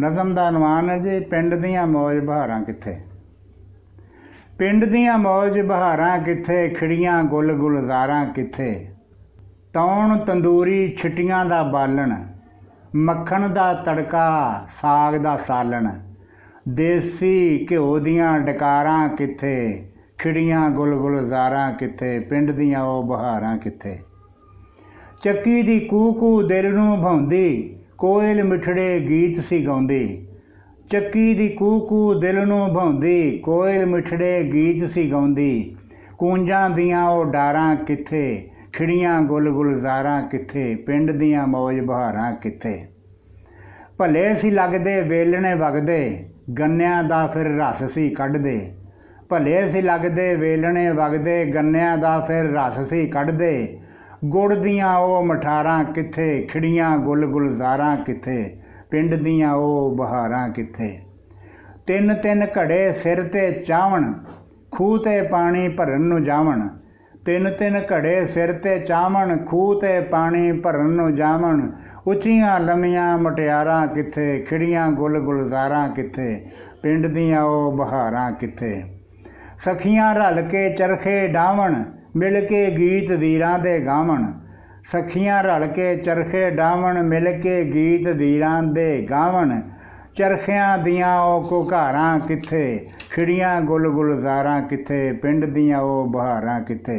ਨਜ਼ਮ ਦਾ ਅਨਵਾਨ ਹੈ ਜੀ ਪਿੰਡ ਦੀਆਂ ਮੌਜ ਬਹਾਰਾਂ ਕਿੱਥੇ ਪਿੰਡ ਦੀਆਂ ਮੌਜ ਬਹਾਰਾਂ ਕਿੱਥੇ ਖਿੜੀਆਂ ਗੁੱਲ ਗੁਲਜ਼ਾਰਾਂ ਕਿੱਥੇ ਤੌਣ ਤੰਦੂਰੀ ਛਟੀਆਂ ਦਾ ਬਾਲਣ ਮੱਖਣ ਦਾ ਤੜਕਾ ਸਾਗ ਦਾ ਸਾਲਣ ਦੇਸੀ ਘਿਓ ਦੀਆਂ ਡਕਾਰਾਂ ਕਿੱਥੇ ਖਿੜੀਆਂ ਗੁੱਲ ਗੁਲਜ਼ਾਰਾਂ ਕਿੱਥੇ ਪਿੰਡ ਦੀਆਂ ਉਹ ਬਹਾਰਾਂ ਕਿੱਥੇ ਚੱਕੀ ਦੀ ਕੂਕੂ ਦਿਲ ਨੂੰ ਭਾਉਂਦੀ ਕੋਇਲ ਮਿਠੜੇ ਗੀਤ ਸੀ ਗਾਉਂਦੀ ਚੱਕੀ ਦੀ ਕੂਕੂ ਦਿਲ ਨੂੰ ਭਾਉਂਦੀ ਕੋਇਲ ਮਿਠੜੇ ਗੀਤ ਸੀ ਗਾਉਂਦੀ ਕੂੰਜਾਂ ਦੀਆਂ ਉਹ ਡਾਰਾਂ ਕਿੱਥੇ ਖਿੜੀਆਂ ਗੁਲ ਗੁਲਜ਼ਾਰਾਂ ਕਿੱਥੇ ਪਿੰਡ ਦੀਆਂ ਮੌਜ ਬਹਾਰਾਂ ਕਿੱਥੇ ਭੱਲੇ ਸੀ ਲੱਗਦੇ ਵੇਲਣੇ ਵਗਦੇ ਗੰਨਿਆਂ ਦਾ ਫਿਰ ਰਸ ਸੀ ਕੱਢਦੇ ਭੱਲੇ ਸੀ ਲੱਗਦੇ ਵੇਲਣੇ ਵਗਦੇ ਗੰਨਿਆਂ ਦਾ ਫਿਰ ਰਸ ਸੀ ਕੱਢਦੇ ਗੁੜ ਦੀਆਂ ਉਹ ਮਠਾਰਾਂ ਕਿੱਥੇ ਖਿੜੀਆਂ ਗੁੱਲ ਗੁਲਜ਼ਾਰਾਂ ਕਿੱਥੇ ਪਿੰਡ ਦੀਆਂ ਉਹ ਬਹਾਰਾਂ ਕਿੱਥੇ ਤਿੰਨ ਤਿੰਨ ਘੜੇ ਸਿਰ ਤੇ ਚਾਵਣ ਖੂਹ ਤੇ ਪਾਣੀ ਭਰਨ ਨੂੰ ਜਾਵਣ ਤਿੰਨ ਤਿੰਨ ਘੜੇ ਸਿਰ ਤੇ ਚਾਵਣ ਖੂਹ ਤੇ ਪਾਣੀ ਭਰਨ ਨੂੰ ਜਾਵਣ ਉੱਚੀਆਂ ਲੰਮੀਆਂ ਮਟਿਆਰਾਂ ਕਿੱਥੇ ਖਿੜੀਆਂ ਗੁੱਲ ਗੁਲਜ਼ਾਰਾਂ ਕਿੱਥੇ ਪਿੰਡ ਦੀਆਂ ਉਹ ਬਹਾਰਾਂ ਕਿੱਥੇ ਸਖੀਆਂ ਰਲ ਕੇ ਚਰਖੇ ਡਾਵਣ ਮਿਲ ਕੇ ਗੀਤ ਦੀਰਾਂ ਦੇ ਗਾਵਣ ਸਖੀਆਂ ਰਲ ਕੇ ਚਰਖੇ ਡਾਵਣ ਮਿਲ ਕੇ ਗੀਤ ਦੀਰਾਂ ਦੇ ਗਾਵਣ ਚਰਖਿਆਂ ਦੀਆਂ ਉਹ ਕੁਹਾਰਾਂ ਕਿੱਥੇ ਖਿੜੀਆਂ ਗੁਲ ਗੁਲਜ਼ਾਰਾਂ ਕਿੱਥੇ ਪਿੰਡ ਦੀਆਂ ਉਹ ਬਹਾਰਾਂ ਕਿੱਥੇ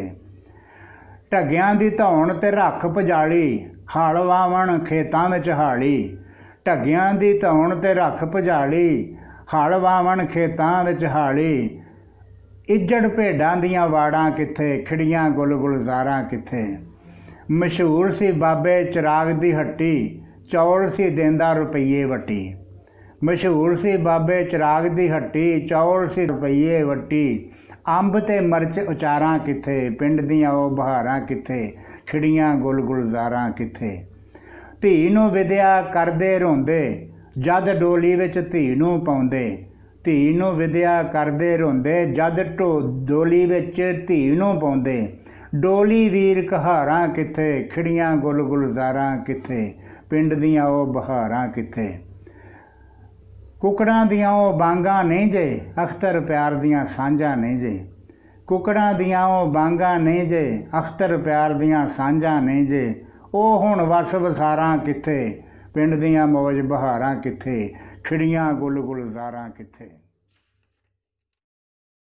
ਢੱਗਿਆਂ ਦੀ ਧੌਣ ਤੇ ਰੱਖ ਪਜਾਲੀ ਹਲ ਵਾਵਣ ਖੇਤਾਂ ਵਿੱਚ ਹਾਲੀ ਢੱਗਿਆਂ ਦੀ ਧੌਣ ਤੇ ਰੱਖ ਪਜਾਲੀ ਹਲ ਵਾਵਣ ਖੇਤਾਂ ਵਿੱਚ ਹਾਲੀ ਇੱਜੜ ਭੇਡਾਂ ਦੀਆਂ ਵਾੜਾਂ ਕਿੱਥੇ ਖਿੜੀਆਂ ਗੁਲ ਗੁਲਜ਼ਾਰਾਂ ਕਿੱਥੇ ਮਸ਼ਹੂਰ ਸੀ ਬਾਬੇ ਚਿਰਾਗ ਦੀ ਹੱਟੀ ਚੌਲ ਸੀ ਦੇਂਦਾ ਰੁਪਈਏ ਵੱਟੀ ਮਸ਼ਹੂਰ ਸੀ ਬਾਬੇ ਚਿਰਾਗ ਦੀ ਹੱਟੀ ਚੌਲ ਸੀ ਰੁਪਈਏ ਵੱਟੀ ਅੰਬ ਤੇ ਮਰਚ ਉਚਾਰਾਂ ਕਿੱਥੇ ਪਿੰਡ ਦੀਆਂ ਉਹ ਬਹਾਰਾਂ ਕਿੱਥੇ ਖਿੜੀਆਂ ਗੁਲ ਗੁਲਜ਼ਾਰਾਂ ਕਿੱਥੇ ਧੀ ਨੂੰ ਵਿਦਿਆ ਕਰਦੇ ਰਹੁੰਦੇ ਜਦ ਡੋਲੀ ਵਿੱਚ ਧੀ ਨੂੰ ਪਾਉਂਦੇ ਧੀ ਨੂੰ ਵਿਦਿਆ ਕਰਦੇ ਰਹੁੰਦੇ ਜਦ ਢੋ ਡੋਲੀ ਵਿੱਚ ਧੀ ਨੂੰ ਪਾਉਂਦੇ ਡੋਲੀ ਵੀਰ ਕਹਾਰਾਂ ਕਿੱਥੇ ਖਿੜੀਆਂ ਗੁਲ ਗੁਲਜ਼ਾਰਾਂ ਕਿੱਥੇ ਪਿੰਡ ਦੀਆਂ ਉਹ ਬਹਾਰਾਂ ਕਿੱਥੇ ਕੁਕੜਾਂ ਦੀਆਂ ਉਹ ਬਾਂਗਾ ਨਹੀਂ ਜੇ ਅਖਤਰ ਪਿਆਰ ਦੀਆਂ ਸਾਂਝਾਂ ਨਹੀਂ ਜੇ ਕੁਕੜਾਂ ਦੀਆਂ ਉਹ ਬਾਂਗਾ ਨਹੀਂ ਜੇ ਅਖਤਰ ਪਿਆਰ ਦੀਆਂ ਸਾਂਝਾਂ ਨਹੀਂ ਜੇ ਉਹ ਹੁਣ ਵਸ ਵਸਾਰਾਂ ਕਿੱਥੇ ਪਿੰਡ ਦੀਆਂ ਮੌਜ ਬਹਾਰਾਂ ਕਿੱਥੇ ਖਿੜੀਆਂ ਗੁੱਲ ਗੁੱਲਜ਼ਾਰਾਂ ਕਿੱਥੇ